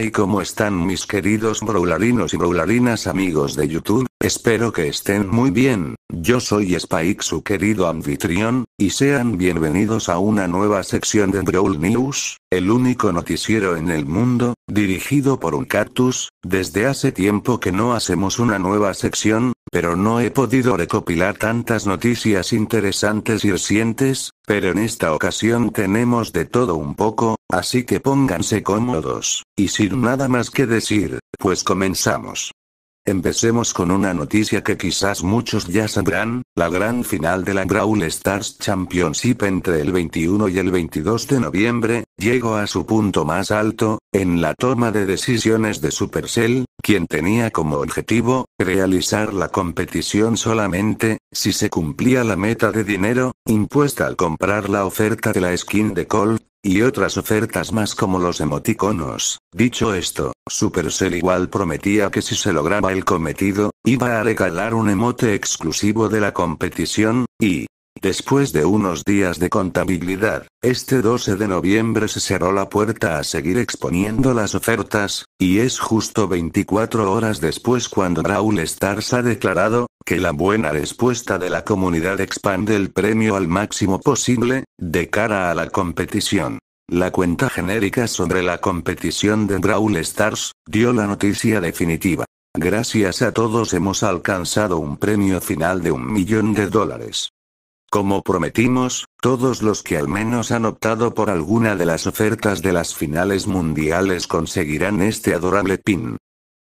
y cómo están mis queridos brawlarinos y brawlarinas amigos de YouTube, espero que estén muy bien, yo soy Spike su querido anfitrión, y sean bienvenidos a una nueva sección de Brawl News, el único noticiero en el mundo, dirigido por un cactus, desde hace tiempo que no hacemos una nueva sección, pero no he podido recopilar tantas noticias interesantes y recientes, pero en esta ocasión tenemos de todo un poco, así que pónganse cómodos, y sin nada más que decir, pues comenzamos. Empecemos con una noticia que quizás muchos ya sabrán, la gran final de la Brawl Stars Championship entre el 21 y el 22 de noviembre, llegó a su punto más alto, en la toma de decisiones de Supercell, quien tenía como objetivo, realizar la competición solamente, si se cumplía la meta de dinero, impuesta al comprar la oferta de la skin de Colt, y otras ofertas más como los emoticonos. Dicho esto, Supercell igual prometía que si se lograba el cometido, iba a regalar un emote exclusivo de la competición, y, Después de unos días de contabilidad, este 12 de noviembre se cerró la puerta a seguir exponiendo las ofertas, y es justo 24 horas después cuando Raúl Stars ha declarado, que la buena respuesta de la comunidad expande el premio al máximo posible, de cara a la competición. La cuenta genérica sobre la competición de Brawl Stars, dio la noticia definitiva. Gracias a todos hemos alcanzado un premio final de un millón de dólares. Como prometimos, todos los que al menos han optado por alguna de las ofertas de las finales mundiales conseguirán este adorable pin.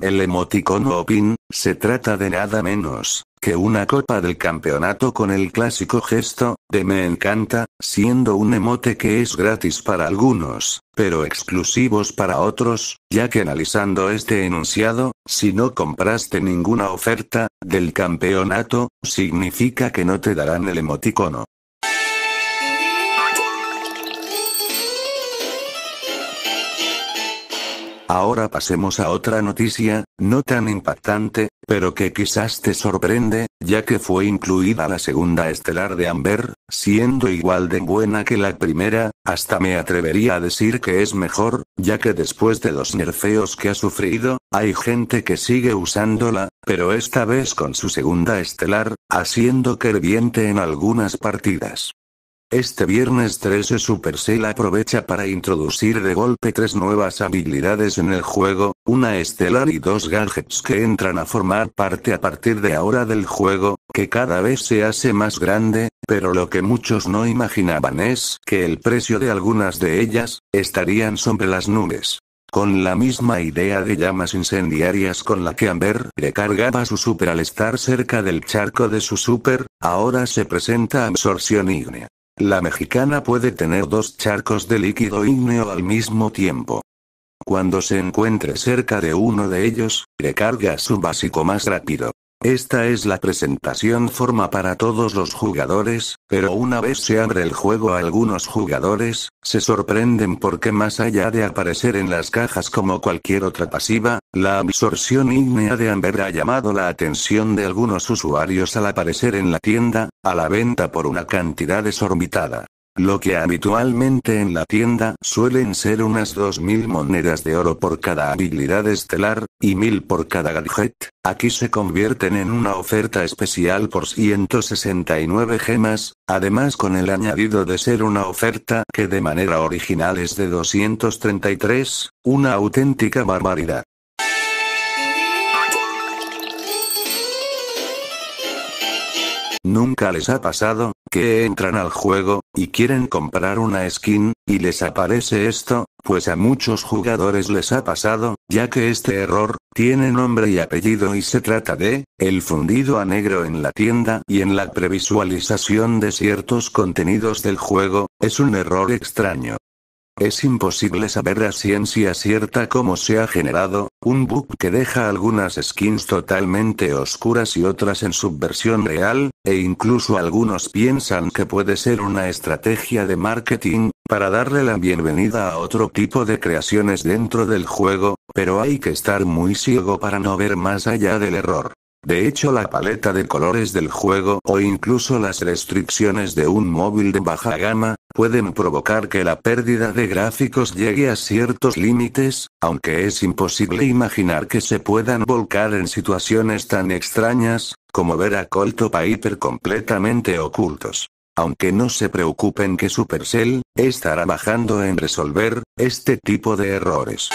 El emoticono o pin, se trata de nada menos que una copa del campeonato con el clásico gesto, de me encanta, siendo un emote que es gratis para algunos, pero exclusivos para otros, ya que analizando este enunciado, si no compraste ninguna oferta, del campeonato, significa que no te darán el emoticono. Ahora pasemos a otra noticia, no tan impactante, pero que quizás te sorprende, ya que fue incluida la segunda estelar de Amber, siendo igual de buena que la primera, hasta me atrevería a decir que es mejor, ya que después de los nerfeos que ha sufrido, hay gente que sigue usándola, pero esta vez con su segunda estelar, haciendo que en algunas partidas. Este viernes 13 Supercell aprovecha para introducir de golpe tres nuevas habilidades en el juego, una estelar y dos gadgets que entran a formar parte a partir de ahora del juego, que cada vez se hace más grande, pero lo que muchos no imaginaban es que el precio de algunas de ellas, estarían sobre las nubes. Con la misma idea de llamas incendiarias con la que Amber recargaba su super al estar cerca del charco de su super, ahora se presenta absorción ígnea. La mexicana puede tener dos charcos de líquido ígneo al mismo tiempo. Cuando se encuentre cerca de uno de ellos, recarga su básico más rápido. Esta es la presentación forma para todos los jugadores, pero una vez se abre el juego a algunos jugadores, se sorprenden porque más allá de aparecer en las cajas como cualquier otra pasiva, la absorción ígnea de Amber ha llamado la atención de algunos usuarios al aparecer en la tienda, a la venta por una cantidad desorbitada. Lo que habitualmente en la tienda suelen ser unas 2.000 monedas de oro por cada habilidad estelar, y 1.000 por cada gadget, aquí se convierten en una oferta especial por 169 gemas, además con el añadido de ser una oferta que de manera original es de 233, una auténtica barbaridad. Nunca les ha pasado, que entran al juego, y quieren comprar una skin, y les aparece esto, pues a muchos jugadores les ha pasado, ya que este error, tiene nombre y apellido y se trata de, el fundido a negro en la tienda y en la previsualización de ciertos contenidos del juego, es un error extraño, es imposible saber a ciencia cierta cómo se ha generado, un bug que deja algunas skins totalmente oscuras y otras en subversión real, e incluso algunos piensan que puede ser una estrategia de marketing, para darle la bienvenida a otro tipo de creaciones dentro del juego, pero hay que estar muy ciego para no ver más allá del error. De hecho, la paleta de colores del juego o incluso las restricciones de un móvil de baja gama, pueden provocar que la pérdida de gráficos llegue a ciertos límites, aunque es imposible imaginar que se puedan volcar en situaciones tan extrañas, como ver a Colt Piper completamente ocultos. Aunque no se preocupen que Supercell, estará bajando en resolver, este tipo de errores.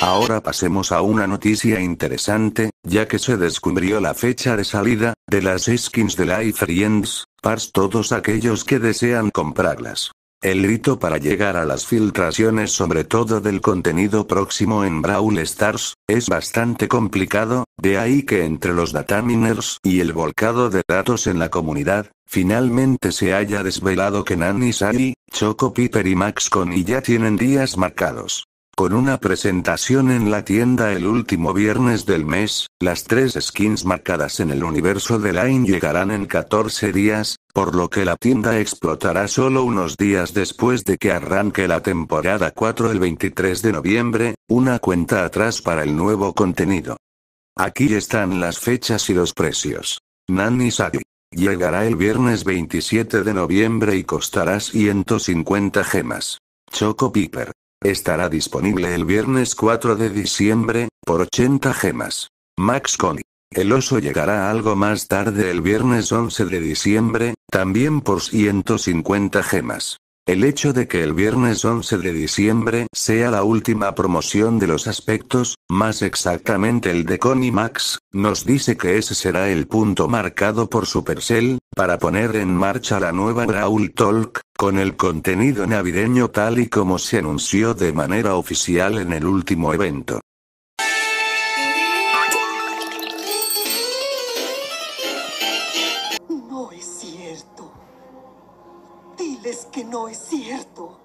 Ahora pasemos a una noticia interesante, ya que se descubrió la fecha de salida, de las skins de Life Friends, para todos aquellos que desean comprarlas. El rito para llegar a las filtraciones sobre todo del contenido próximo en Brawl Stars, es bastante complicado, de ahí que entre los dataminers y el volcado de datos en la comunidad, finalmente se haya desvelado que Nanny Sally, Choco Piper y Max Connie ya tienen días marcados con una presentación en la tienda el último viernes del mes, las tres skins marcadas en el universo de Line llegarán en 14 días, por lo que la tienda explotará solo unos días después de que arranque la temporada 4 el 23 de noviembre, una cuenta atrás para el nuevo contenido. Aquí están las fechas y los precios. Nani Sagi. Llegará el viernes 27 de noviembre y costará 150 gemas. Choco Piper. Estará disponible el viernes 4 de diciembre, por 80 gemas. Max Connie. El oso llegará algo más tarde el viernes 11 de diciembre, también por 150 gemas. El hecho de que el viernes 11 de diciembre sea la última promoción de los aspectos, más exactamente el de Connie Max, nos dice que ese será el punto marcado por Supercell, para poner en marcha la nueva Brawl Talk, con el contenido navideño tal y como se anunció de manera oficial en el último evento. no es cierto.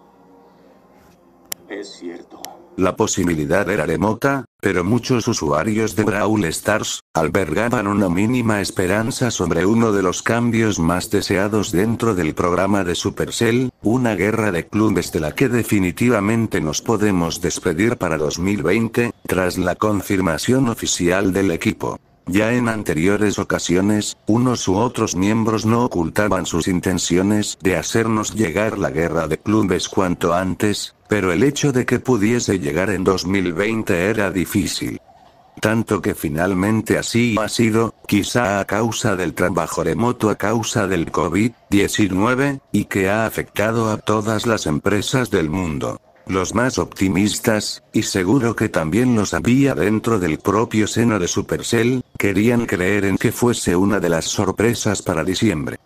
Es cierto. La posibilidad era remota, pero muchos usuarios de Brawl Stars albergaban una mínima esperanza sobre uno de los cambios más deseados dentro del programa de Supercell, una guerra de clubes de la que definitivamente nos podemos despedir para 2020, tras la confirmación oficial del equipo. Ya en anteriores ocasiones, unos u otros miembros no ocultaban sus intenciones de hacernos llegar la guerra de clubes cuanto antes, pero el hecho de que pudiese llegar en 2020 era difícil. Tanto que finalmente así ha sido, quizá a causa del trabajo remoto a causa del COVID-19, y que ha afectado a todas las empresas del mundo los más optimistas, y seguro que también los había dentro del propio seno de Supercell, querían creer en que fuese una de las sorpresas para diciembre.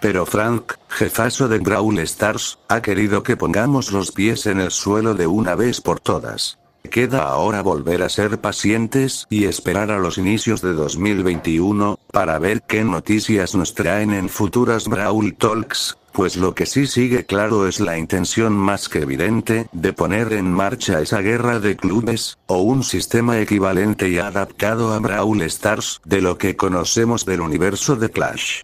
Pero Frank, jefazo de Brawl Stars, ha querido que pongamos los pies en el suelo de una vez por todas. Queda ahora volver a ser pacientes y esperar a los inicios de 2021, para ver qué noticias nos traen en futuras Brawl Talks, pues lo que sí sigue claro es la intención más que evidente de poner en marcha esa guerra de clubes, o un sistema equivalente y adaptado a Brawl Stars de lo que conocemos del universo de Clash.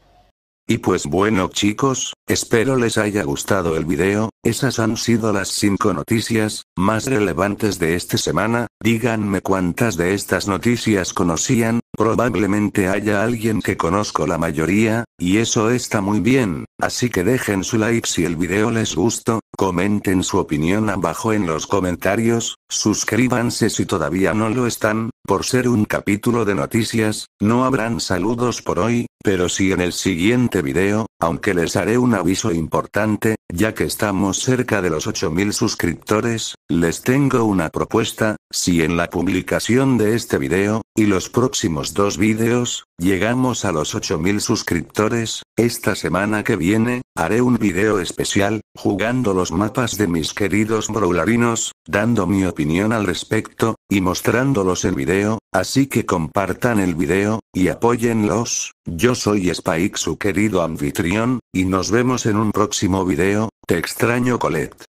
Y pues bueno chicos, espero les haya gustado el video, esas han sido las 5 noticias, más relevantes de esta semana, díganme cuántas de estas noticias conocían, probablemente haya alguien que conozco la mayoría, y eso está muy bien, así que dejen su like si el video les gustó, comenten su opinión abajo en los comentarios, suscríbanse si todavía no lo están, por ser un capítulo de noticias, no habrán saludos por hoy, pero sí en el siguiente video, aunque les haré un aviso importante, ya que estamos cerca de los 8000 suscriptores, les tengo una propuesta, si en la publicación de este video, y los próximos dos videos, llegamos a los 8000 suscriptores, esta semana que viene, haré un video especial, jugando los mapas de mis queridos brawlarinos, dando mi opinión al respecto, y mostrándolos en video, así que compartan el video, y apóyenlos, yo soy Spike su querido anfitrión, y nos vemos en un próximo video, te extraño Colette.